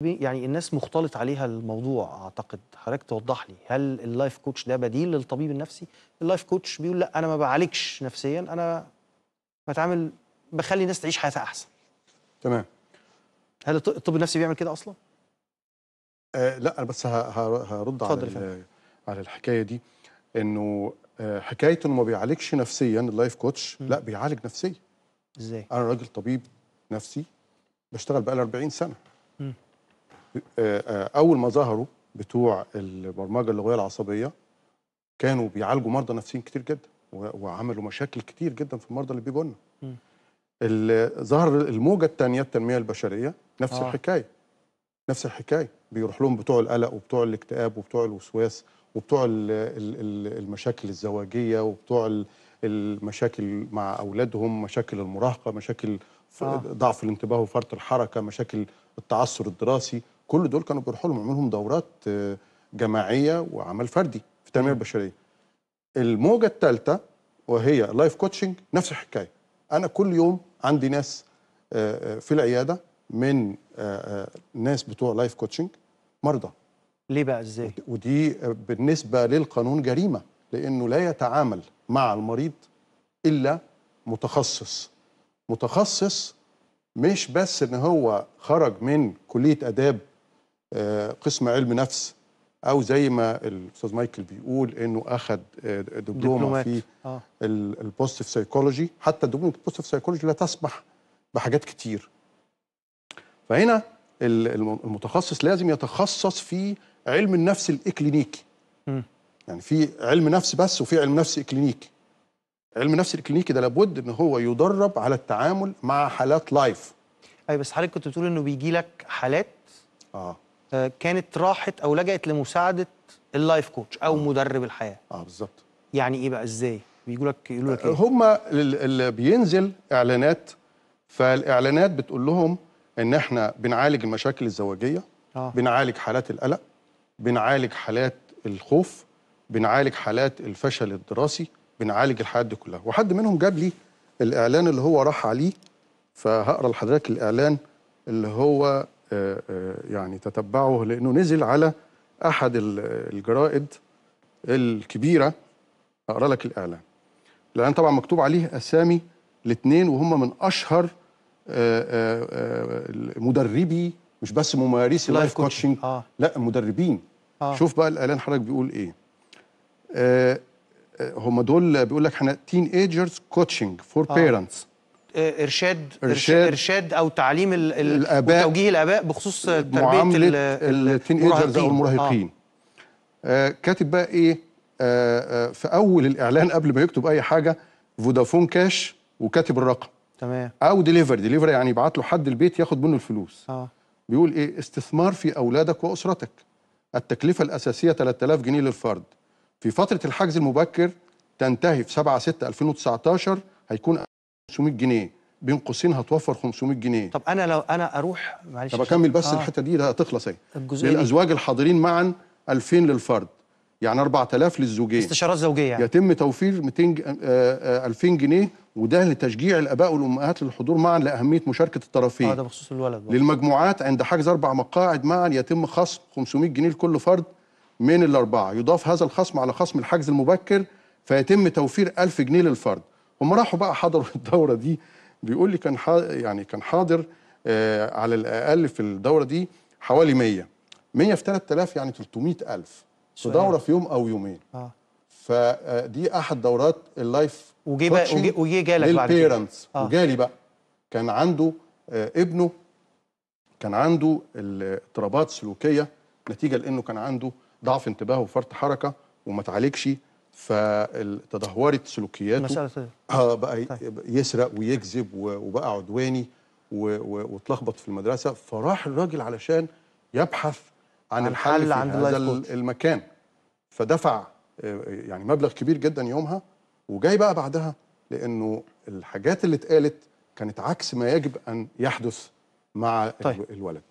يعني الناس مختلط عليها الموضوع اعتقد حضرتك توضح لي هل اللايف كوتش ده بديل للطبيب النفسي اللايف كوتش بيقول لا انا ما بعالجش نفسيا انا بتعامل بخلي الناس تعيش حياتها احسن تمام هل الطب النفسي بيعمل كده اصلا آه لا انا بس هرد على على الحكايه دي انه آه، حكايه انه ما بيعالجش نفسيا اللايف كوتش لا بيعالج نفسيا ازاي انا راجل طبيب نفسي بشتغل بقى لي 40 سنه م. اول ما ظهروا بتوع البرمجه اللغويه العصبيه كانوا بيعالجوا مرضى نفسيين كتير جدا وعملوا مشاكل كتير جدا في المرضى اللي بيجوا لنا ظهر الموجه الثانيه التنميه البشريه نفس آه. الحكايه نفس الحكايه بيروح لهم بتوع القلق وبتوع الاكتئاب وبتوع الوسواس وبتوع المشاكل الزواجيه وبتوع المشاكل مع اولادهم مشاكل المراهقه مشاكل آه. ضعف الانتباه وفرط الحركه مشاكل التعثر الدراسي كل دول كانوا بيروحوا لهم لهم دورات آه، جماعيه وعمل فردي في التنميه البشريه الموجه الثالثه وهي لايف كوتشنج نفس الحكايه انا كل يوم عندي ناس آه، آه، في العياده من ناس بتوع لايف كوتشنج مرضى ليه بقى ازاي ودي بالنسبه للقانون جريمه لانه لا يتعامل مع المريض الا متخصص متخصص مش بس ان هو خرج من كليه اداب آه، قسم علم نفس او زي ما الاستاذ مايكل بيقول انه اخذ آه، دبلومه في آه. البوزيتيف سايكولوجي حتى دبلومه البوزيتيف سايكولوجي لا تسمح بحاجات كتير فهنا المتخصص لازم يتخصص في علم النفس الاكلينيكي يعني في علم نفس بس وفي علم نفس اكلينيكي علم النفس الاكلينيكي ده لابد ان هو يدرب على التعامل مع حالات لايف اي بس حضرتك كنت بتقول انه بيجي لك حالات اه آه، كانت راحت او لجأت لمساعده اللايف كوتش او آه. مدرب الحياه اه بالظبط يعني ايه بقى ازاي بيجوا لك يقولوا لك ايه آه، هم اللي بينزل اعلانات فالاعلانات بتقول لهم ان احنا بنعالج المشاكل الزواجيه آه. بنعالج حالات القلق بنعالج حالات الخوف بنعالج حالات الفشل الدراسي بنعالج الحالات دي كلها وحد منهم جاب لي الاعلان اللي هو راح عليه فهقرا لحضرتك الاعلان اللي هو يعني تتبعه لأنه نزل على أحد الجرائد الكبيرة أقرأ لك الإعلان الإعلان طبعا مكتوب عليه أسامي الاثنين وهم من أشهر آه، آه، آه، مدربي مش بس ممارسي لايف كوتشنج آه. لا مدربين آه. شوف بقى الإعلان حضرتك بيقول إيه هم دول بيقول لك احنا تين ايجرز كوتشنج فور بيرنتس إرشاد, ارشاد ارشاد او تعليم الاباء وتوجيه الاباء بخصوص تربيه ال التين ايجرز او المراهقين آه. آه كاتب بقى ايه آه،, آه في اول الاعلان قبل ما يكتب اي حاجه فودافون كاش وكاتب الرقم تمام او ديليفر ديليفر يعني يبعت له حد البيت ياخد منه الفلوس اه بيقول ايه استثمار في اولادك واسرتك التكلفه الاساسيه 3000 جنيه للفرد في فتره الحجز المبكر تنتهي في 7 6 2019 هيكون 500 جنيه بين قوسين هتوفر 500 جنيه طب انا لو انا اروح معلش طب اكمل بس آه. الحته دي هتخلص اهي للازواج الحاضرين معا 2000 للفرد يعني 4000 للزوجين استشارات زوجيه يعني. يتم توفير 200 2000 آه، آه، جنيه وده لتشجيع الاباء والامهات للحضور معا لاهميه مشاركه الطرفين اه ده بخصوص الولد بقى. للمجموعات عند حجز اربع مقاعد معا يتم خصم 500 جنيه لكل فرد من الاربعه يضاف هذا الخصم على خصم الحجز المبكر فيتم توفير 1000 جنيه للفرد هم راحوا بقى حضروا الدوره دي بيقول لي كان يعني كان حاضر آه على الاقل في الدوره دي حوالي 100 100 في 3000 يعني 300000 في دوره في يوم او يومين اه فدي آه، احد دورات اللايف وجيه وجيه جالك بعد كده آه. وجالي بقى كان عنده آه ابنه كان عنده اضطرابات سلوكيه نتيجه لانه كان عنده ضعف انتباه وفرط حركه وما تعالجش فتدهورت سلوكياته مسألة طيب. اه بقى طيب. يسرق ويكذب وبقى عدواني واتلخبط في المدرسه فراح الراجل علشان يبحث عن, عن الحل في عند هذا المكان فدفع آه، يعني مبلغ كبير جدا يومها وجاي بقى بعدها لانه الحاجات اللي اتقالت كانت عكس ما يجب ان يحدث مع طيب. الولد